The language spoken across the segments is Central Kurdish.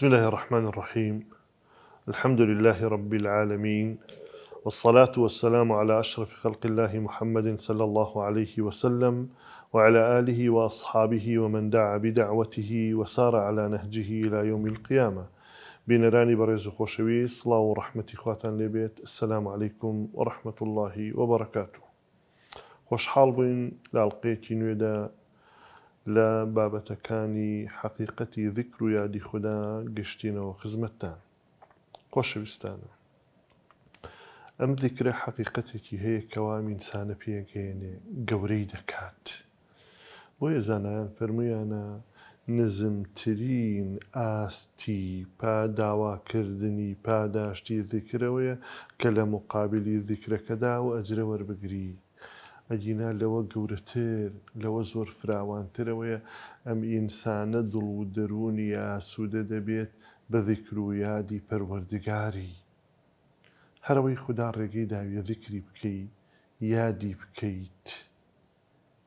بسم الله الرحمن الرحيم الحمد لله رب العالمين والصلاة والسلام على أشرف خلق الله محمد صلى الله عليه وسلم وعلى آله وأصحابه ومن دعا بدعوته وسار على نهجه إلى يوم القيامة بنراني بريز خوشوي صلاة ورحمة إخواتنا لبيت السلام عليكم ورحمة الله وبركاته خوش حال بين لالقيتي نويدا لە بابەتەکانی حەقیقەتی ذیکر و یادی خوددا گشتینەوە خزمەتتان خۆشەویستانە ئەم دیکرە حەقیقەتێکی هەیە کەوامینسانە پێگەێنێ گەورەی دەکات بۆ ێزانایان فەرمویانە نزمترین ئاستی پاداواکردنی پاداشتی دیکرەوەیە کە لە مقابلی دیکرەکەدا و ئەجرە وەربگری ئەگینا لەوە گەورەتر لەوە زۆر فراوانترەوەیە ئەم ئینسانە دڵ و دەرونی ئاسوودە دەبێت بە ذیکر و یادی پەروەردگاری هەرەوەی خوددا ڕێگەی داویە ذیکری بکەیت یادی بکەیت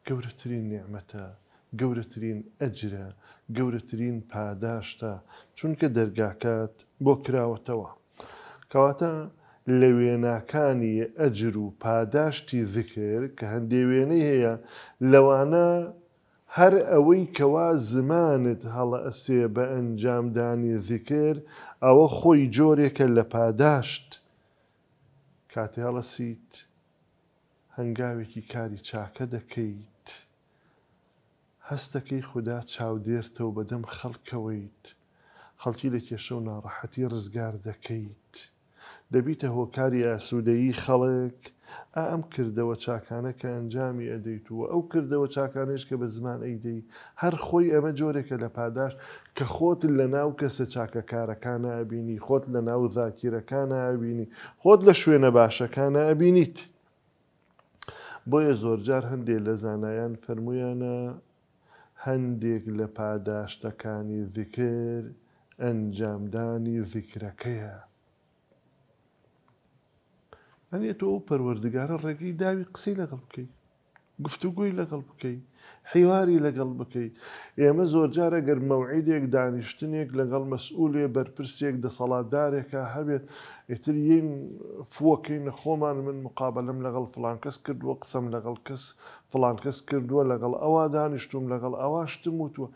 گەورەترین نعمەتە گەورەترین ئەجرە گەورەترین پاداشتە چونکە دەرگاکات بۆ کراوەتەوە کەواتە لە وێناکانی ئەجر و پاداشتی زکر کە هەندێ وێنەی هەیە لەوانە هەر ئەوەی کەوا زمانت هەڵە ئەسێ بە ئەنجامدانی زیکر ئەوە خۆی جۆرێکە لە پاداشت کاتێ هەڵەسیت هەنگاوێکی کاری چاکە دەکەیت هەستەکەی خوددا چاودێرتەوە بەدەم خەڵکەوەیت خەڵکی لە کێشە و ناڕەحەتی ڕزگار دەکەیت. دەبیتە هۆکاری ئاسوودەیی خەڵک ئەم کردەوە چاکانە کە ئەنجامی ئەدەیت و ئەو کردەوە چاکانش کە بە زمان ئەیدەی هەر خۆی ئەمە جۆرێکە لە پاداش کە خۆت لە ناو کەسە چاکە کارەکانە ئەبینی خۆت لە ناو زاکیرەکانە ئەبینی خۆت لە شوێنە باشەکانە ئەبینیت بۆیە زۆرجار هەندێک لە زانایان فەرمویانە هەندێک لە پاداشتەکانی ذکر ئەنجامدانی ذیکرەکەیە. ئەنێت ئەو پەروەردگارە ڕێگەی داوی قسەی لەگەڵ بکەی گفتوگوی لەگەڵ بکەی حیواری لەگەڵ بکەی ئێمە زۆر جارە گەر مەوعیدێک دانیشتنێک لەگەڵ مەسئولێ بەرپرسێک دەسەڵاتدارێکە هەبێت ئێتر یین فۆکەین خۆمان من مقابلم لەگەڵ فلان کەس کردووە قسەم لەگەڵ کەس فلان کەس کردووە لەگەڵ ئەوا دانیشتوم لەگەڵ ئەواشتم وتوە.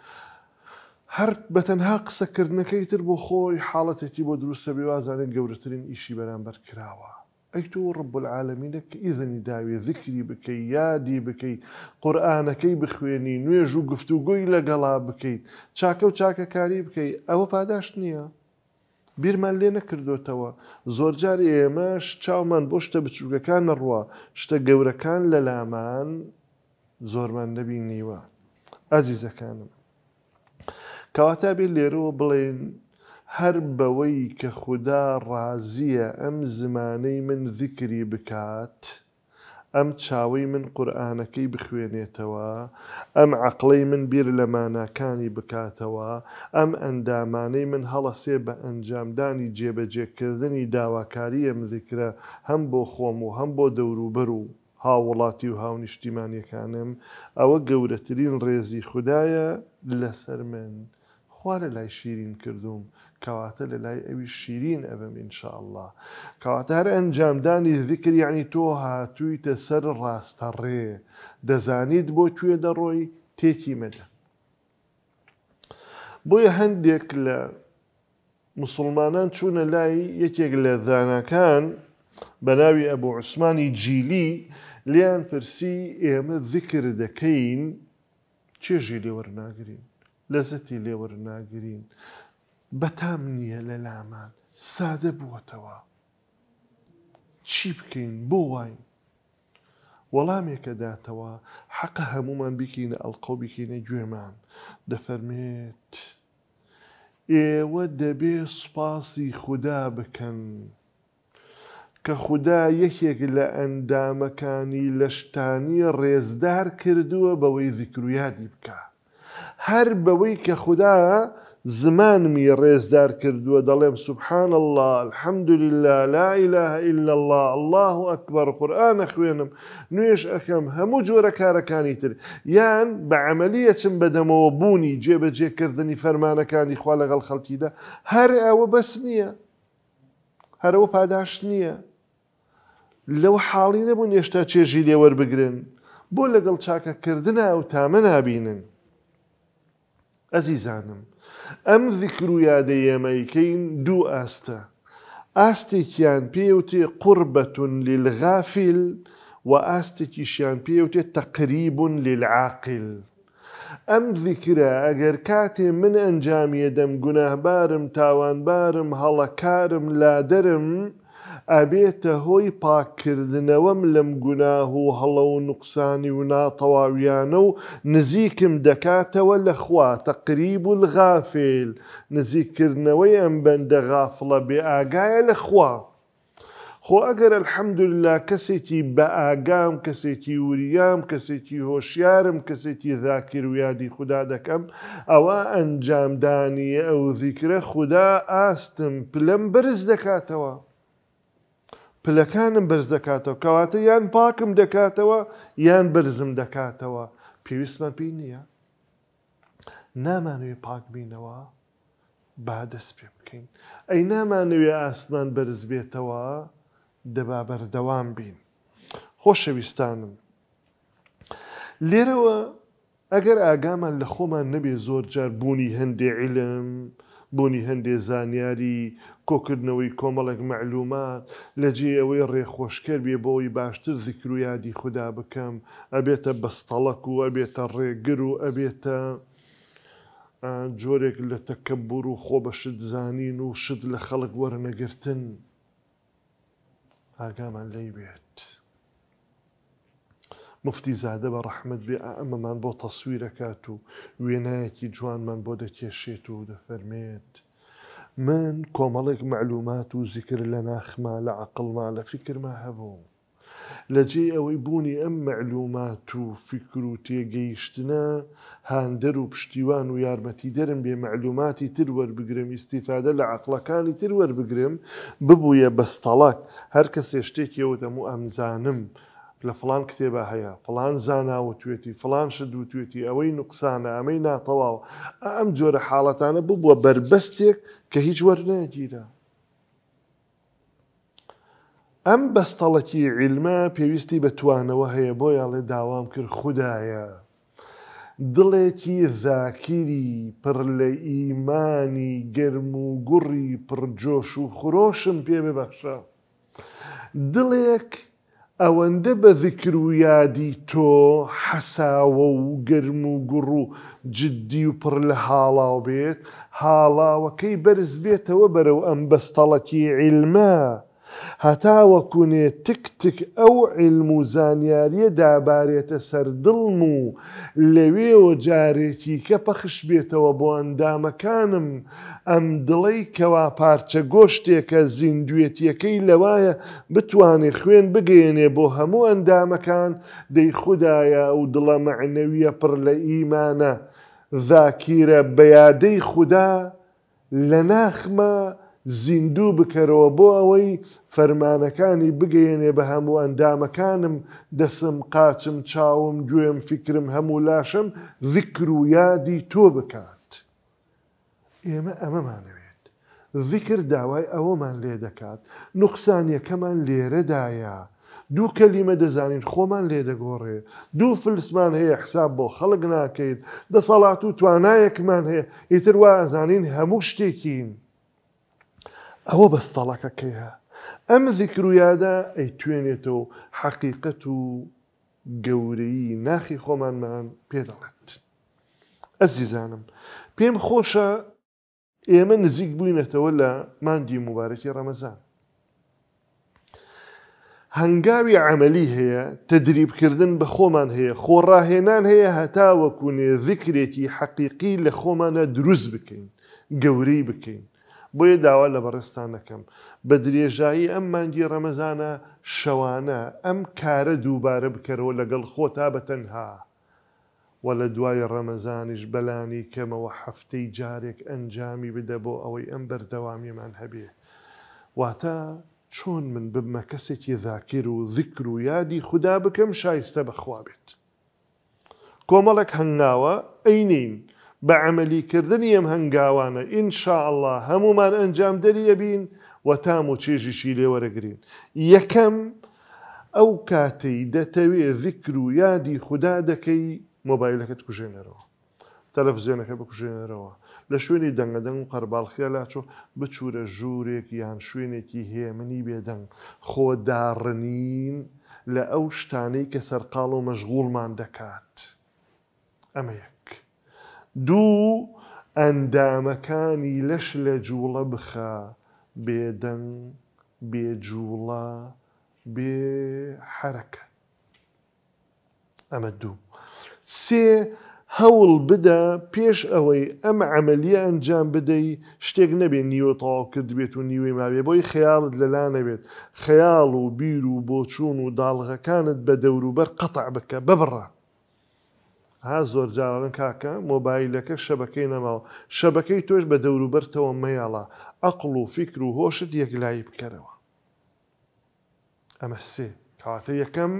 هەر بەتەنها قسەکردنەکەی تر بۆ خۆی حاڵەتێکی بۆ دروستە بێوازانێت گەورەترین ئیشی بەرامبەر کراوە. ئەی تۆ ڕب العاالمینە کە ئیزنی داوێ زیکری بکەی یادی بکەیت قورآانەکەی بخوێنی نوێژ و گفتوگوۆی لەگەڵا بکەیت چاکە و چاکەکاری بکەیت ئەوە پاداش نییە بیرمان لێ نەکردوتەوە زۆرجار ئێمەش چاومان بۆ شتە بچووکەکان نەڕوە شتە گەورەکان لە لامان زۆرمان نەبی نیوە ئازیزەکانم کەواتابی لێرەوە بڵێن هەر بەوەی کە خوددا ڕازیە ئەم زمانەی من ذیکری بکات. ئەم چاوەی من قورآانەکەی بخوێنێتەوە، ئەم عقلەی من بیر لە ماناکانی بکاتەوە، ئەم ئەندامانەی من هەڵەسێ بە ئەنجامدانی جێبەجێکردنی داواکاریە مذیکرە هەم بۆ خۆم و هەم بۆ دەوروبەر و هاوڵاتی و هاونیشتیمانیەکانم ئەوە گەورەترین ڕێزی خوددایە لەسەر من، خوارە لای شیرین کردووم. کەواتە لە لای ئەوی شیرین ئەبم ئینشاءله کەواتە هەر ئەنجامدانی ذیکر یعنی تۆ هاتوویتە سەر ڕاستەڕێ دەزانیت بۆ کوێ دەڕۆی تێکی مەدە بۆیە هەندێک لە مسلمانان چوونە لای یەکێک لە دانەکان بە ناوی ئەبوو عوسمانی جیلی لیان پرسی ئێمە ذکر دەکەین چێژی لێوەرناگرین لەزەتی لێوەرناگرین بەتام نییە لە لامان سادە بووەتەوە چی بکەین بۆ وین وەڵامێکە داتەوە حەقە هەمومان بکینە ئەلقۆ بکینە گوێمان دەفەرمێت ئێوە دەبێ سوپاسی خوددا بکەن کە خوددا یەکێک لە ئەندامەکانی لەشتانی ڕێزدار کردووە بەوەی زیکرویادی بکە هەر بەوەی کە خوددا زمانمی ڕێزدار کردووە دەڵێم سبحان الله الحەمدلله لا إله إلا الله الله ئەکبەر قورآە خوێنم نوێش ئەەکەم هەموو جۆرە کارەکانی تر یان بە عملیە چم بەدەمەوە بوونی جێبەجێکردنی فەرمانەکانی خوا لەگەڵ خەڵکیدا هەر ئەوە بەس نییە هەرەوە پاداش نییە لەو حاڵی نەبوون هێشتا چێژی لێوەربگرن بۆ لەگەڵ چاکەکردن و تامە نابینن ئەزیزانم. ئەم ذیکر و یادە ئێمەیکەین دوو ئاستە. ئاستێکیان پێوتێ قوربەتون للغافل و ئاستێکیشیان پێوتێ تەقریبون للعاقل. ئەم ذیکرە ئەگەر کاتێ من ئەنجامیە دەم گوناهبارم تاوانبارم هەڵەکارم لادرم، ئەبێتە هۆی پاکردنەوەم لەم گوناه و هەڵە و نوقسانی و ناتەواویانە و نزیکم دەکاتەوە لەخوا تەقریب و الغافل نزیکردنەوەی ئەم بەندە غافڵە بێ ئاگایە لەخوا. خۆ ئەگەر الحەمدللا کەسێکی بە ئاگام کەسێکی وریام کەسێکی هۆشیارم کەسێکی ذاکر و یادی خوددا دەکەم ئەوە ئەنجامدانی ئەو زیکرە خوددا ئاستم پلم برز دەکاتەوە. پلەکانم بەرز دەکاتەوە کەواتە یان پاکم دەکاتەوە یان بەرزم دەکاتەوە پێویستمە پێی نییە نامانوێ پاک بینەوە با دەست پێ بکەین ئەی نامانوێ ئاسنان بەرز بێتەوە دەبا بەردەوام بین خۆشەویستانم لێرەوە ئەگەر ئاگامان لە خۆمان نەبێ زۆر جار بوونی هەندێ عیلم بۆنی هەندێ زانیاری کۆکردنەوەی کۆمەڵک معلومات لە جێ ئەوەی ڕێخۆشکەر بێ بۆی باشتر ذکر و یادی خوددا بکەم ئەبێتە بەستەڵک و ئەبێتە ڕێگر و ئەبێتە جۆرێک لە تەکەبور و خۆ بەشت زانین و شت لە خەڵک وەرنەگرتن ئاگامان لی بێت. مفتی زادە بە ڕەحمد بێ ئەمەمان بۆ تەسویرەکات و وێنایەکی جوانمان بۆ دەکێشێت و دەفەرمێت. من کۆمەڵێک معلومات و زیکر لە ناخما لە عقلما لە فکرما هەبوو. لەجێ ئەوەی بوونی ئەم معلومات و فکر و تێگەیشتنە هاندەر و پشتیوان و یارمەتی دەرم بێ معلوماتی تر وەربگرم ئیسیفادە لە عقلەکانی تر وەربگرم ببووە بەستەڵک هەر کەسێ شتێکیەوە دەمو ئەمزانم لە فلان کتێبە هەیە فلان زاناوە توێتی فلان شد و توێتی ئەوەی نوقسانە ئەمەی ناتەواوە ئەم جۆرە حاڵەتانە ببووە بربەستێک کە هیچ وەرنەگیرە ئەم بەستەڵەکی عیلمە پێویستی بەتوانەوە هەیە بۆیاڵێ داوام کرد خوددایە دڵێکی زاکیری پڕ لە ئیمانی گرم و گوڕی پڕجۆش و خۆشم پێ ببەخشە دڵێک ئەوەندە بە ذکر و یادی تۆ حەساوە و گرم و گوڕ و جددی و پڕ لە حاڵاو بێت حاڵاوەکەی بەرز بێتەوە بەرەو ئەم بەستەڵەتی عیلمە. هەتا وەکوونێ تک تک ئەو عیلم و زانیاریە دابارێتە سەردڵم و لەوێوە جارێکی کە پەخش بێتەوە بۆ ئەندامەکانم ئەم دڵی کەوا پارچە گۆشتێکە زیندوێتیەکەی لەوایە بتوانێ خوێن بگەێنێ بۆ هەموو ئەندامەکان دەی خوددایە و دڵە معنەویە پڕ لە ئیمانە ذاکیرە بەیادەی خوددا لە ناخمە، زیندوو بکەرەوە بۆ ئەوەی فەرمانەکانی بگەیەنێ بە هەموو ئەندامەکانم دەسم قاچم چاوم گوێم فکرم هەموو لاشم ذیکر و یادی تۆ بکات. ئێمە ئەمەمانەوێت. ذیکر داوای ئەوەمان لێ دەکات، نوقسانیەکەمان لێرەدایە. دوو کەلیمە دەزانین خۆمان لێدەگۆڕێ دوو فلسمان هەیە حساب بۆ خەڵک ناکەیت دەسەڵات و توانایەکمان هەیە ئیتر وازانین هەموو شتێکین. ئەوە بەستەڵەکەکەی هە ئەم زیکرویادا ئەی توێنێتەوە حەقیقەت و گەورەی ناخی خۆمانمان پێدەڵێت ئەزیزانم پێم خۆشە ئێمە نزیک بووینەتەوە لە مادی مبارەتی ڕەمەزان هەنگاوی عملی هەیە تدریبکردن بە خۆمان هەیە خۆڕاهێنان هەیە هەتا وەکوونێ زیکرێتی حەقیقی لە خۆمانە دروست بکەین گەورەی بکەین بۆیە داوا لە بەڕێستانەکەم بە درێژایی ئەم مانگی ڕەمەزانە شەوانە ئەم کارە دووبارە بکەرەوە لەگەڵ خۆتا بەتەنها وە لە دوای ڕەمەزانیش بەلانی کەمەوە هەفتەی جارێک ئەنجامی بدە بۆ ئەوەی ئەم بەردەوامیمان هەبێ واتە چۆن من ببمە کەسێکی ذاکر و ذیکر و یادی خوددا بکەم شایستە بەخوا بێت کۆمەڵک هەنگاوە ئەینین. بە عملیکردنی ئەم هەنگاوانە ئینشاءله هەمومان ئەنجام دەریە بین و تام و چێژیشی لێوەرەگرین. یەکەم ئەو کاتەی دەتەوێ زیکر و یادی خوددا دەکەی مۆبایلەکەت کوژێنەرەوە. تەلەفزیێنەکە بکوژێنەرەوە. لە شوێنی دەنگەدەنگ و قەرباڵخیا لاچۆ بچورە ژوورێک یان شوێنێکی هێمنی بێدەنگ خۆداڕنین لە ئەو شتانەی کە سەرقاڵ و مەشغولمان دەکات. ئەمە یەک. دوو ئەندامەکانی لەش لە جوڵە بخە بێدەنگ بێجوڵە بێ حرەکە ئەمە دوو سێ هەوڵ بدە پێش ئەوەی ئەم ئەمەلیە ئەنجام بدەی شتێک نەبێت نیوە تاو کرد بێت و نیوەی ماوێ بۆی خەیاڵت لەلانەبێت خەیاڵ و بیر و بۆچوون و داڵغەکانت بە دەوروبەر قەتع بکە ببڕە ها زۆر جارانە کاکە مۆبایلەکە شەبەکەی نەماوە شەبەکەی تۆش بە دەوروبەرتەوە مەیاڵە ئەقل و فیکر و هۆشت یەکلایی بکەرەوە ئەمە سێ کاتە یەکەم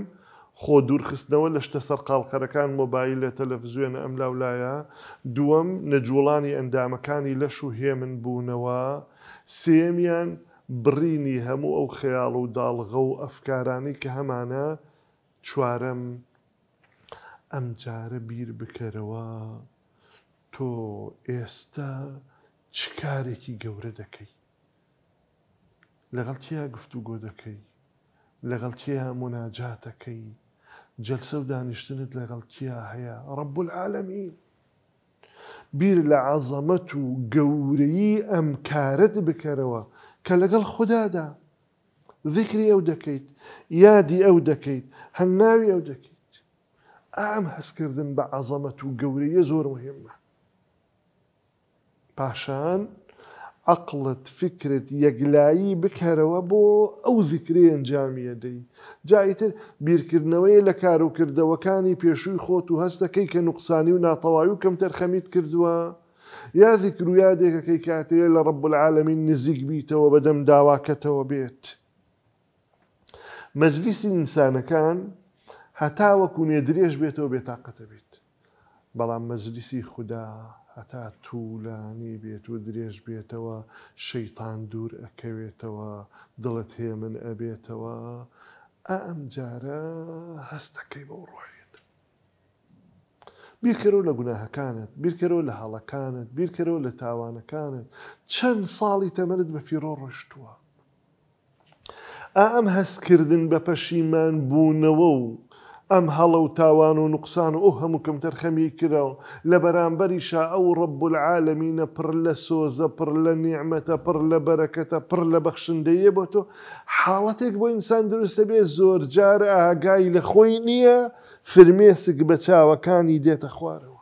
خۆ دوورخستنەوە لە شتە سەر قالقەرەکان مۆبایل لە تەلەڤزیێنە ئەم لاولایە دووەم نەجوڵانی ئەندامەکانی لەش و هێمن بوونەوە سێمیان بڕینی هەموو ئەو خەیاڵ و داڵغە و ئەفکارانی کە هەمانە چوارم ئەم جارە بیر بکەرەوە تۆ ئێستا چ کارێکی گەورە دەکەی لەگەڵ تیا گفتوگۆ دەکەی لەگەڵ تیا مناجاتەکەی جلسە و دانیشتنت لەگەڵ کیا هەیە ڕب العالمین بیر لە عزەمەت و گەورەی ئەم کارت بکەرەوە کە لەگەڵ خوددادا ذکری ئەو دەکەیت یادی ئەو دەکەیت هەناوی ئەو دەکەیت ئام هەستکردن بە عزەمەت و گەورەیە زۆر مهمە. پاشان عقلت فکرت یەکلایی بکەرەوە بۆ ئەو زیکری ئەنجامیە دەی جایتر بیرکردنەوەی لە کاروکردەوەکانی پێشووی خۆت و هەستەکەی کە نوقسانی و ناتەواوی و کەم تەرخەمیت کردووە یا زیکر و یادێکەکەی کاتەیە لە ڕب العالمین نزیک بیتەوە بەدەم داواکەتەوە بێت مەجلیسی ئینسانەکان هەتا وەکو نێدرێژ بێتەوە بێتاقەتە بێت بەڵام مەجلیسی خوددا هەتا توولانی بێت و درێژ بێتەوە شەیتان دوور ئەکەوێتەوە دڵت هێ من ئەبێتەوە ئەم جارە هەستەکەی بە ڕۆیت بیرکەرەوە لە گوناهەکانت بیرکەرەوە لە هەڵەکانت بیرکەرەوە لە تاوانەکانت چەند ساڵی تەمەت بە فیرۆ ڕشتووە ئا ئەم هەستکردن بە پەشیمان بوونەوە و ئەم هەڵە و تاوان و نقصان و ئەو هەموو کەم تەرخەمی کراوە لە بەرامبەریشا ئەو ڕب العالمینە پڕ لە سۆزە پڕ لە نیعممەتە پڕ لە بەرەکەتە پڕ لە بەخشندەیە بۆ تۆ حاڵەتێک بۆ ئینسان دروستە بێ زۆر جارە ئاگای لە خۆی نییە فرمێسک بە چاوەکانی دێتە خوارەوە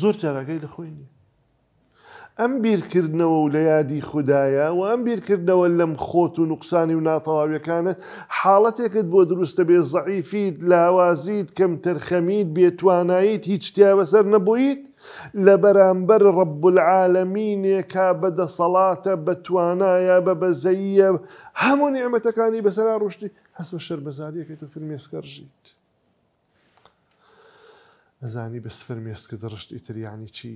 زۆر جاراگەی لە خۆی نییە ئەم بیرکردنەوە و لە یادی خوددایە و ئەم بیرکردنەوە لەم خۆت و نوقسانی و ناتەواویەکانت حاڵەتێکت بۆ دروستە بێ زعیفیت لاوازیت کەم تەرخەمیت بێتواناییت هیچ تیاوەسەر نەبوویت لە بەرامبەر ڕب العالمینێکا بەدەسەڵاتە بەتوانایە بە بەزەیە هەموو نیعممەتەکانی بەسەرا ڕشتی هەسمە شەربەزاریەکە تو فرمێسکەڕژیت. ئەزانی بەسفەرمێسکە دەڕشت ئیتریانی چی؟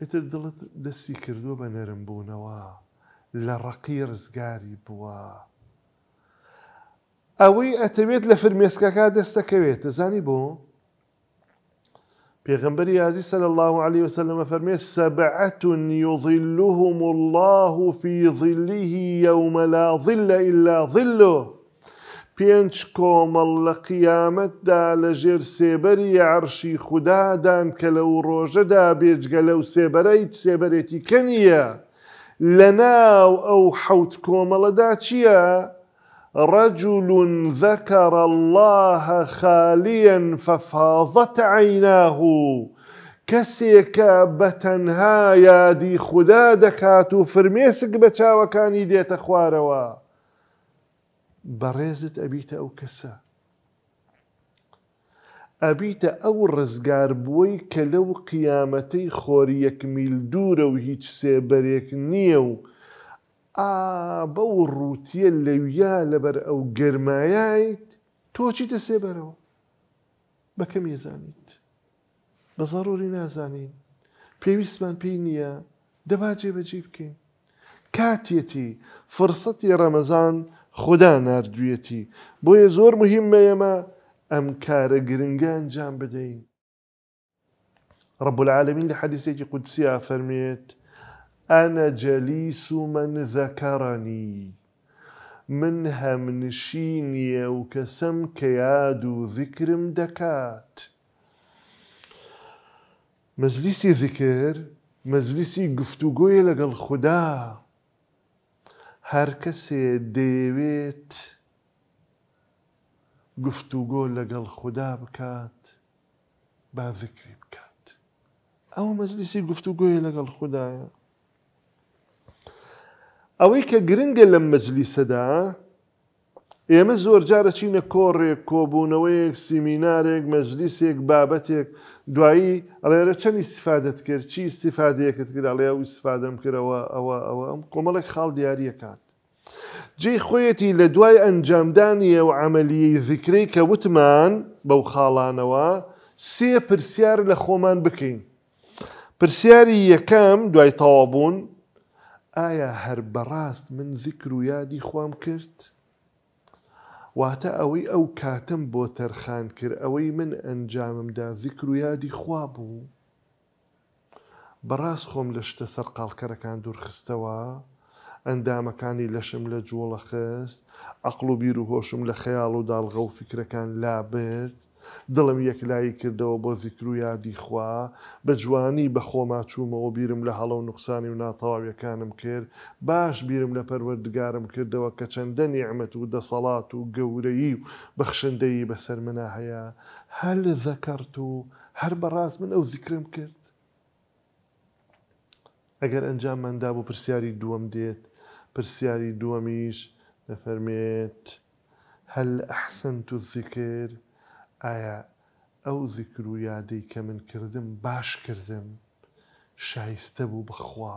ئیتر دڵت دەستی کردووە بە نەرمبوونەوە لە ڕقی ڕزگاری بووە. ئەوەی ئەتەوێت لە فرمێسکەکە دەستەکەوێت دەزانی بو پێغمبەری یازی صلی الله عليه وسلم فەرمێ سەبعەت یظلهم الله في ظله يوم لا ظل إلا ظله پێنج کۆمەڵ لە قیامەتدا لە ژێر سێبەری عەرشی خوددادان کە لەو ڕۆژەدا بێجگە لەو سێبەرەیت سێبەرێتی کەنیە لە ناو ئەو حەوت کۆمەڵەدا چییە؟ رجل ذكر الله خاليا ففاضت عيناه کەسێکە بەتەنها یادی خوددا دەکات و فرمێسک بە چاوەکانی دێتە خوارەوە. بەڕێزت ئەبیتە ئەو کەسە ئەبیتە ئەو ڕزگاربووی کە لەو قیامەتەی خۆری یەک میل دوورە و هیچ سێبەرێک نییە و بەو ڕوتیە لەویا لەبەر ئەو گەرماییت تۆچیتە سێبەرەوە بەکەم ێزانیت بە زەڕۆری نازانین پێویستمان پێی نییە دەبا جێبەجێ بکەین کاتێتی فرسەتی ڕەمەزان خدا نردویەتی بۆیە زۆر مهمە ئێمە ئەم کارە گرنگان جان بدەین رب العالمین لە حەدیسێکی قودسیا فەرمێت ئەنە جەلیس و من ذەکەڕانی من هەم نشینیە و کەسم کە یاد و ذیکرم دەکات مەزلیسی ذکر مەزلیسی گفتوگۆیە لەگەڵ خوددا هەر کەسێ دەیەوێت گفتوگۆ لەگەڵ خوددا بکات با ذکری بکات ئەو مەزلیسی گفتوگۆی لەگەڵ خوددایە ئەوەی کە گرنگە لە مەزلیسەدا ئێمە زۆر جارە چینە کۆڕێک کۆبوونەوەیەک سیمینارێک مەجلیسێک بابەتێک دوایی ئەڵێرە چەند استفادت کرد چی استفادەیەکت کراڵێ و استفادەم کردەوە ئەوە ئەوە ئەم کۆمەڵێک خاڵ دیارریەکات. جێ خۆیەتی لە دوای ئەنجامدانیە و عملی زیکرەی کە وتمان بەو خاڵانەوە سێ پرسیار لە خۆمان بکەین. پرسیاری یەکەم دوای تەوابوون، ئایا هەر بەڕاست من زیکر و یادی خۆم کرد؟ واتە ئەوەی ئەو کاتم بۆ تەرخان کرد ئەوەی من ئەنجاممدا ذیکر و یادی خوا بوو بەڕاست خۆم لە شتە سەر قالکەرەکان دوورخستەوە ئەندامەکانی لەشم لە جوڵە خست ئەقل و بیر و هۆشم لە خەیاڵ و داڵغە و فکرەکان لابرد دڵم یەکلایی کردەوە بۆ زیکر و یادی خوا بە جوانی بە خۆما چوومەوە بیرم لە هەڵە و نوقسانی و ناتەواویەکانم کرد باش بیرم لە پەروەردگارم کردەوە کە چەندە نیعممەت و دەسەڵات و گەورەیی و بەخشندەیی بەسەر منە هەیە هەل زەکەرت و هەر بەڕاست من ئەو زیکرم کرد ئەگەر ئەنجام مندا بۆ پرسیاری دووەم دێت پرسیاری دووەمیش دەفەرمێت هەل ئەحسن تو زیکر؟ ئایا ئەو زیکر و یادەی کە من کردم باش کردم شایستە بوو بخوا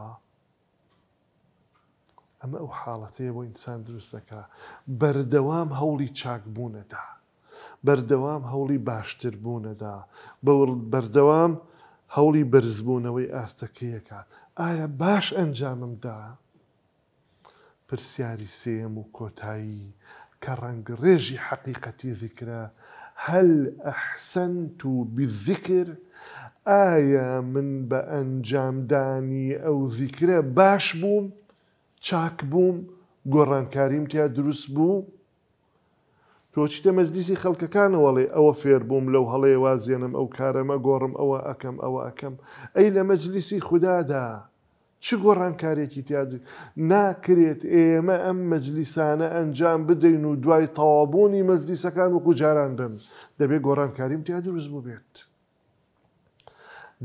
ئەمە ئەو حاڵەتەیە بۆ ئینسان دروست دەکا بەردەوام هەوڵی چاکبوونەدا بەردەوام هەوڵی باشتر بوونەدا بەردەوام هەوڵی بەرزبوونەوەی ئاستەکەیەکات ئایا باش ئەنجاممدا پرسیاری سێم و کۆتایی کە ڕەنگ ڕێژی حەقیقەتی ذیکرە هەل ئەحسەنت و بذکر ئایا من بە ئەنجامدانی ئەو زیکرە باش بووم چاک بووم گۆڕانکاریم تیا دروست بوو تۆچیتە مەجلیسی خەڵکەکانەوەڵێ ئەوە فێر بووم لەو هەڵەیە وازێنم ئەو کارەمە گۆڕم ئەوە ئەەکەم ئەوە ئەەکەم ئەی لە مەجلیسی خوددادا چ گۆڕانکارێکی تیاد ناکرێت ئێمە ئەم مەجلیسانە ئەنجام بدەین و دوای تەوابوونی مەزلیسەکان وەکو جاران بم دەبێت گۆڕانکاریم تیا دروست ببێت.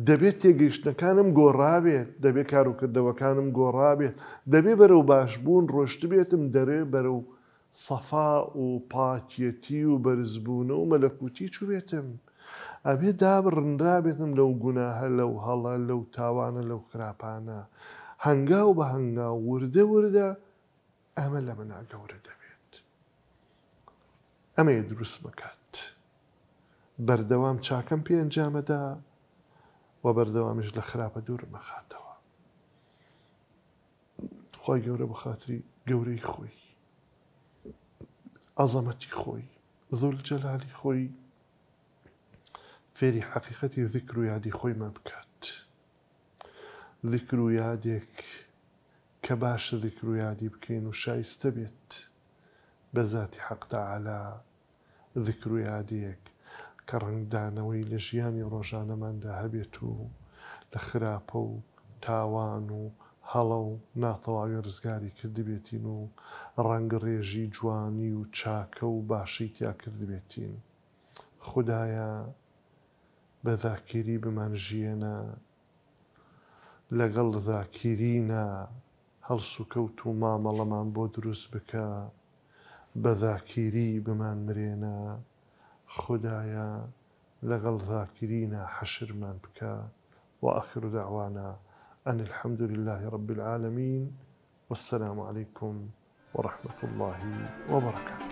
دەبێت تێگەیشتەکانم گۆڕابێت دەبێت کاروکردەوەکانم گۆڕابێت دەبێت بەرەو باشبوون ڕۆشت بێتم دەرێ بەرەو سەفا و پاکەتی و بەرزبوون و مەلەکوتی چوبێتم. ئەبێ دابڕنرابێتم لەو گوناهە لەو هەڵە لەو تاوانە لەو خراپانە هەنگاو بە هەنگاو وردە وردە ئەمە لە منا گەورە دەبێت ئەمە دروست بکات بەردەوام چاکەم پێ ئەنجامەدا و بەردەوامیش لە خراپە دوور مەخاتەوە خی گەورە بە خااتری گەورەی خۆی ئازەمەتی خۆی زۆر جەلالی خۆی فێری حقیقەتی ذیکر و یادی خۆیمان بکات ذیکر و یادێک کە باشە ذیکر و یادی بکەین و شایستە بێت بە ذاتی حەقتەعالا ذیکر و یادیەک کە ڕنگدانەوەی لە ژیانی ڕۆژانەماندا هەبێت و لە خراپە و تاوان و هەڵە و ناتەواوی ڕزگاری کردبێتین و ڕەنگڕێژی جوانی و چاکە و باشی تیا کردبێتین خدایە بذاكري بمان جينا لقل ذاكرينا هل سكوت ما مال من بۆ بكا بذاكري بمان مرينا خدايا لقل ذاكرينا حشر ما بكا وآخر دعوانا أن الحمد لله رب العالمين والسلام عليكم ورحمة الله وبركاته